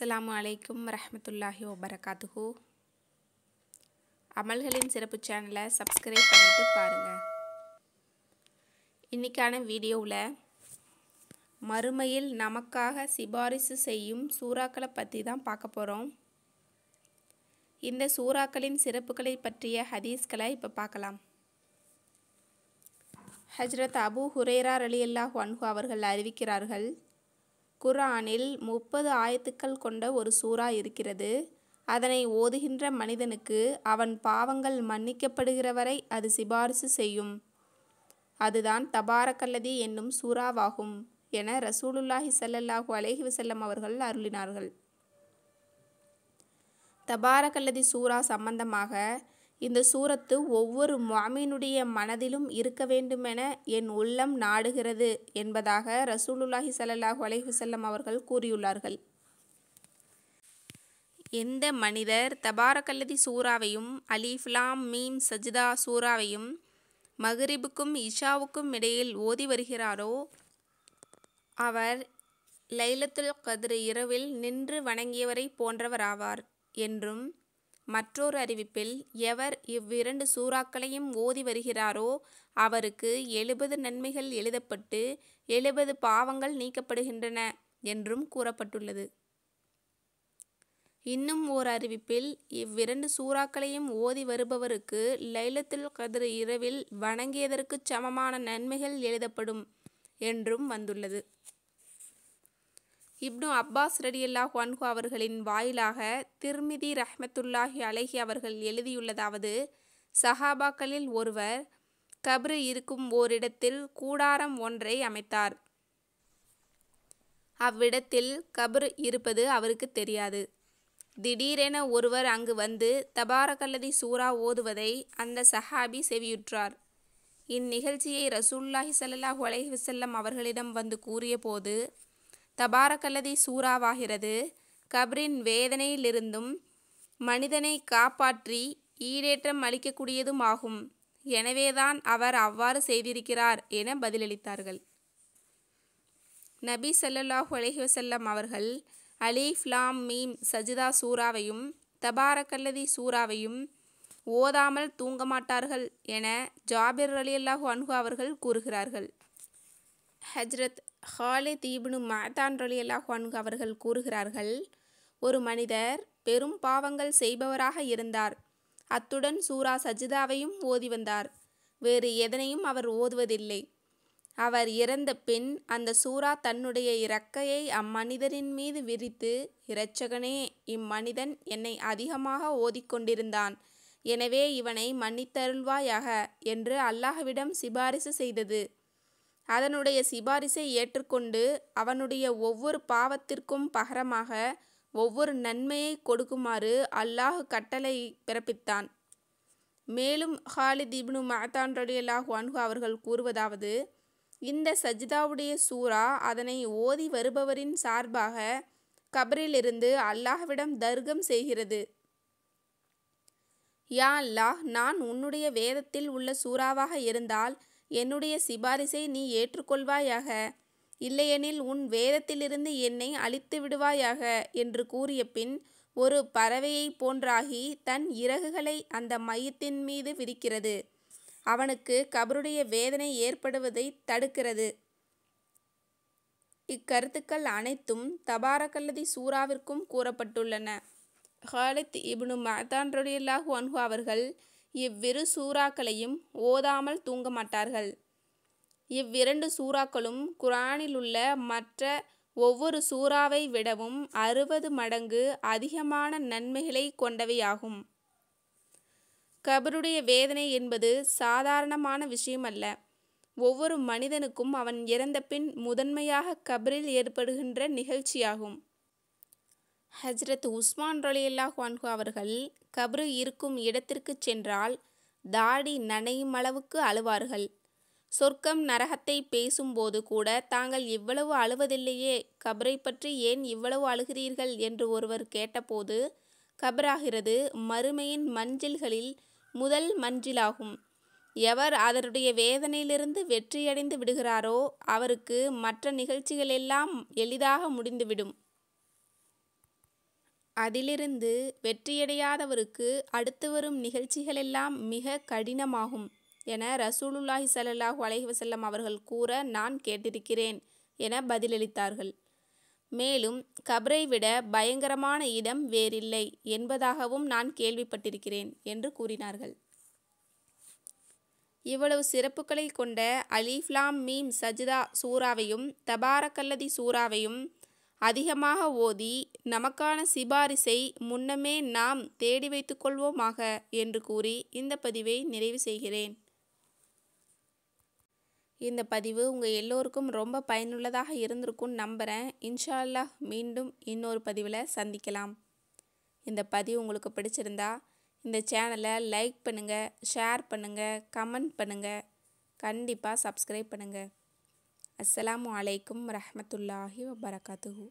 அஸ்லாமு அலைக்கும் ரஹமத்துல்லாஹி வபரகாத்துஹு அமல்களின் சிறப்பு சேனலை சப்ஸ்கிரைப் பண்ணிவிட்டு பாருங்கள் இன்றைக்கான வீடியோவில் மறுமையில் நமக்காக சிபாரிசு செய்யும் சூறாக்களை பற்றி தான் பார்க்க போகிறோம் இந்த சூறாக்களின் சிறப்புகளை பற்றிய ஹதீஸ்களை இப்போ பார்க்கலாம் ஹஜ்ரத் அபு ஹுரேரா அலி அல்லாஹ் அவர்கள் அறிவிக்கிறார்கள் குர்ஆனில் முப்பது ஆயத்துக்கள் கொண்ட ஒரு சூறா இருக்கிறது அதனை ஓதுகின்ற மனிதனுக்கு அவன் பாவங்கள் மன்னிக்கப்படுகிற வரை அது சிபாரிசு செய்யும் அதுதான் தபாரக்கல்லதி என்னும் சூறாவாகும் என ரசூலுல்லாஹி சல்லல்லாஹு அலேஹி வசல்லம் அவர்கள் அருளினார்கள் தபாரக்கல்லதி சூறா சம்பந்தமாக இந்த சூரத்து ஒவ்வொரு மாமீனுடைய மனதிலும் இருக்க வேண்டுமென என் உள்ளம் நாடுகிறது என்பதாக ரசூலுல்லாஹி சல்லாஹூ அலைஹுசல்லம் அவர்கள் கூறியுள்ளார்கள் எந்த மனிதர் தபாரகல்லதி சூறாவையும் அலிஃப்லாம் மீம் சஜிதா சூறாவையும் மகரிபுக்கும் இஷாவுக்கும் இடையில் ஓதி வருகிறாரோ அவர் லைலத்துல் கதிர் இரவில் நின்று வணங்கியவரை போன்றவராவார் என்றும் மற்றொரு அறிவிப்பில் எவர் இவ்விரண்டு சூறாக்களையும் ஓதி வருகிறாரோ அவருக்கு எழுபது நன்மைகள் எழுதப்பட்டு எழுபது பாவங்கள் நீக்கப்படுகின்றன என்றும் கூறப்பட்டுள்ளது இன்னும் ஓர் அறிவிப்பில் இவ்விரண்டு சூறாக்களையும் ஓதி வருபவருக்கு லைலத்துல் கதிர் இரவில் வணங்கியதற்கு சமமான நன்மைகள் எழுதப்படும் என்றும் வந்துள்ளது இப்னு அப்பாஸ் ரடியல்லா ஹுவான்ஹு அவர்களின் வாயிலாக திருமிதி ரஹ்மத்துல்லாஹி அலஹி அவர்கள் எழுதியுள்ளதாவது சஹாபாக்களில் ஒருவர் கப்ரு இருக்கும் ஓரிடத்தில் கூடாரம் ஒன்றை அமைத்தார் அவ்விடத்தில் கபர் இருப்பது அவருக்கு தெரியாது திடீரென ஒருவர் அங்கு வந்து தபாரகல்லதி சூரா ஓதுவதை அந்த சஹாபி செவியுற்றார் இந்நிகழ்ச்சியை ரசூல்லாஹி சல்லாஹ் அலஹி வசல்லம் அவர்களிடம் வந்து கூறியபோது தபாரக்கல்லதி சூறாவாகிறது கபரின் வேதனையிலிருந்தும் மனிதனை காப்பாற்றி ஈடேற்றம் அளிக்கக்கூடியதும் ஆகும் எனவேதான் அவர் அவ்வாறு செய்திருக்கிறார் என பதிலளித்தார்கள் நபி சல்லாஹூ அலஹி வசல்லம் அவர்கள் அலிஃப்லாம் மீம் சஜிதா சூறாவையும் தபாரக்கல்லதி சூறாவையும் ஓதாமல் தூங்க மாட்டார்கள் என ஜாபிர் அலி அல்லாஹு அன்ஹு அவர்கள் கூறுகிறார்கள் ஹஜ்ரத் ஹாலித் ஈப்னு மதான் ரலி அல்லாஹான்கு அவர்கள் கூறுகிறார்கள் ஒரு மனிதர் பெரும் பாவங்கள் செய்பவராக இருந்தார் அத்துடன் சூரா சஜிதாவையும் ஓதி வந்தார் வேறு எதனையும் அவர் ஓதுவதில்லை அவர் இறந்த பின் அந்த சூரா தன்னுடைய இறக்கையை அம்மனிதரின் மீது விரித்து இரட்சகனே இம்மனிதன் என்னை அதிகமாக ஓதிக்கொண்டிருந்தான் எனவே இவனை மன்னித்தருள்வாயாக என்று அல்லாஹ்விடம் சிபாரிசு செய்தது அதனுடைய சிபாரிசை ஏற்றுக்கொண்டு அவனுடைய ஒவ்வொரு பாவத்திற்கும் பகரமாக ஒவ்வொரு நன்மையை கொடுக்குமாறு அல்லாஹ் கட்டளை பிறப்பித்தான் மேலும் ஹாலித் இப்னு மஹதான் ரலியல்லாஹு அன்ஹு அவர்கள் கூறுவதாவது இந்த சஜிதாவுடைய சூறா அதனை ஓதி வருபவரின் சார்பாக கபரிலிருந்து அல்லாஹ்விடம் தர்க்கம் செய்கிறது யா அல்லாஹ் நான் உன்னுடைய வேதத்தில் உள்ள சூறாவாக இருந்தால் என்னுடைய சிபாரிசை நீ ஏற்றுக்கொள்வாயாக இல்லையெனில் உன் வேதத்திலிருந்து என்னை அழித்து விடுவாயாக என்று கூறிய பின் ஒரு பறவையைப் போன்றாகி தன் இறகுகளை அந்த மையத்தின் மீது விரிக்கிறது அவனுக்கு கபருடைய வேதனை ஏற்படுவதை தடுக்கிறது இக்கருத்துக்கள் அனைத்தும் தபாரகல்லதி சூறாவிற்கும் கூறப்பட்டுள்ளன ஹாலித் இப்னு மதான் ரடியல்லாஹு அன்ஹு அவர்கள் இவ்விரு சூறாக்களையும் ஓதாமல் தூங்க மாட்டார்கள் இவ்விரண்டு சூறாக்களும் குரானில் உள்ள மற்ற ஒவ்வொரு சூறாவை விடவும் அறுபது மடங்கு அதிகமான நன்மைகளை கொண்டவையாகும் கபருடைய வேதனை என்பது சாதாரணமான விஷயம் அல்ல ஒவ்வொரு மனிதனுக்கும் அவன் இறந்த பின் முதன்மையாக கபரில் ஏற்படுகின்ற நிகழ்ச்சியாகும் ஹஜ்ரத் உஸ்மான் ரலியல்லாஹ் வான்கு அவர்கள் கபரு இருக்கும் இடத்திற்கு சென்றால் தாடி நனையும் அளவுக்கு அழுவார்கள் சொர்க்கம் நரகத்தை பேசும்போது கூட தாங்கள் இவ்வளவு அழுவதில்லையே கபரை பற்றி ஏன் இவ்வளவு அழுகிறீர்கள் என்று ஒருவர் கேட்டபோது கபராகிறது மறுமையின் மஞ்சில்களில் முதல் மஞ்சிலாகும் எவர் அதனுடைய வேதனையிலிருந்து வெற்றியடைந்து விடுகிறாரோ அவருக்கு மற்ற நிகழ்ச்சிகளெல்லாம் எளிதாக முடிந்துவிடும் அதிலிருந்து வெற்றியடையாதவருக்கு அடுத்து வரும் நிகழ்ச்சிகளெல்லாம் மிக கடினமாகும் என ரசூலுல்லாஹி சல்லாஹூ அலைஹிவசல்லம் அவர்கள் கூற நான் கேட்டிருக்கிறேன் என பதிலளித்தார்கள் மேலும் கபரை விட பயங்கரமான இடம் வேறில்லை என்பதாகவும் நான் கேள்விப்பட்டிருக்கிறேன் என்று கூறினார்கள் இவ்வளவு சிறப்புகளை கொண்ட அலிஃப்லாம் மீம் சஜிதா சூறாவையும் தபாரக்கல்லதி சூறாவையும் அதிகமாக ஓதி நமக்கான சிபாரிசை முன்னமே நாம் தேடி வைத்துக்கொள்வோமாக என்று கூறி இந்த பதிவை நிறைவு செய்கிறேன் இந்த பதிவு உங்கள் எல்லோருக்கும் ரொம்ப பயனுள்ளதாக இருந்திருக்கும்னு நம்புகிறேன் இன்ஷா அல்லாஹ் மீண்டும் இன்னொரு பதிவில் சந்திக்கலாம் இந்த பதிவு உங்களுக்கு பிடிச்சிருந்தா இந்த சேனலை லைக் பண்ணுங்கள் ஷேர் பண்ணுங்கள் கமெண்ட் பண்ணுங்கள் கண்டிப்பாக சப்ஸ்கிரைப் பண்ணுங்கள் அஸ்ஸலாமு அலைக்கும் ரஹமத்துல்லாஹி வபரகாத்துஹூ